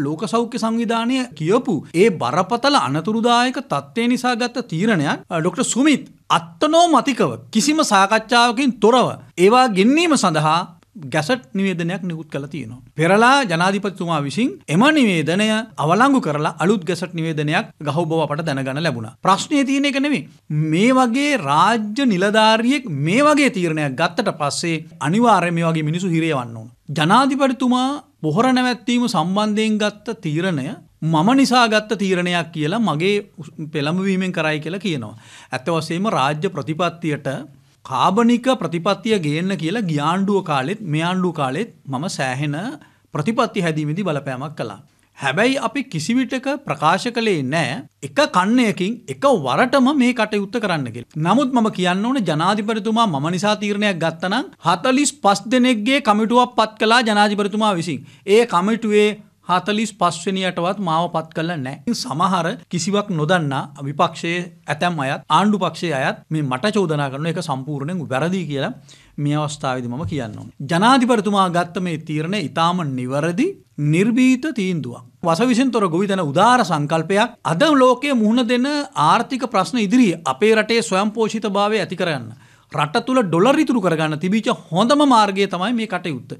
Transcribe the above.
ලෝක සෞඛ්‍ය සංවිධානය කියපු ඒ බරපතල අනතුරුදායක තත්ත්වය නිසා ගත්ත තීරණයක් ඩොක්ට. සුමිත් අත්තනෝ මතිකව කිසිම සාකච්ඡාවකින් තොරව ඒවා ගෙන්වීම සඳහා ගැසට් නිවේදනයක් නිකුත් කළ තියෙනවා. පෙරලා ජනාධිපතිතුමා විසින් එම නිවේදනය අවලංගු කරලා අලුත් ගැසට් නිවේදනයක් ගහව බව අපට දැනගන්න ලැබුණා. ප්‍රශ්නේ තියෙන එක නෙවෙයි. මේ වගේ රාජ්‍ය නිලධාරියෙක් මේ වගේ තීරණයක් ගත්තට පස්සේ අනිවාර්යයෙන් මේ වගේ මිනිස්සු හිරේවන්න ඕන. ජනාධිපතිතුමා පොහොර නැවැත්වීම සම්බන්ධයෙන් ගත්ත තීරණය මම නිසා ගත්ත තීරණයක් කියලා මගේ පෙළඹවීමෙන් කරයි කියලා කියනවා. ඇත්ත වශයෙන්ම රාජ්‍ය ප්‍රතිපත්තියට කාබනික ප්‍රතිපත්තිය ගේන්න කියලා ගියාණ්ඩුව කාලෙත් මේ ආණ්ඩුව කාලෙත් මම සෑහෙන ප්‍රතිපත්ති හැදීමේදී බලපෑමක් කළා. හැබැයි අපි කිසිවිටක ප්‍රකාශ කළේ නෑ එක කන්නයකින් එක වරටම මේ කටයුත්ත කරන්න කියලා. නමුත් මම කියන්න ඕන ජනාධිපතිතුමා මම නිසා තීරණයක් ගත්තනම් 45 දෙනෙක්ගේ කමිටුවක් පත් කළා ජනාධිපතිතුමා විසින්. ඒ කමිටුවේ හතලිස් පස්වනියටවත් මාව පත් කල නෑ සමහර කිසිවක් නොදන්නා විපක්ෂයේ ඇතැම් අයත් ආණ්ඩු පක්ෂය අයත් මේ මට චෝදනා කරන එක සම්පූර්ණයෙන් වැරදි කියලා මේ අවස්ථාවදි මම කියන්නවා. ජනාධිපරතුමා ගත්ත මේ තීරණය ඉතාම නිවරදි නිර්බීත තීන්දුවක්. වසවිසින් තොර ගොවිතන උදාර සංකල්පයක් අද ලෝකයේ මුහුණ දෙන ආර්ථික ප්‍රශ්න ඉදිරියේ අපේ රටේ ස්වයම්පෝෂිත භාවය ඇති කරන්න. රට තුළ ඩොලර් ඉතුරු කරගන්න තිබීච හොඳම මාර්ගය තමයි මේ කටයුත්ත.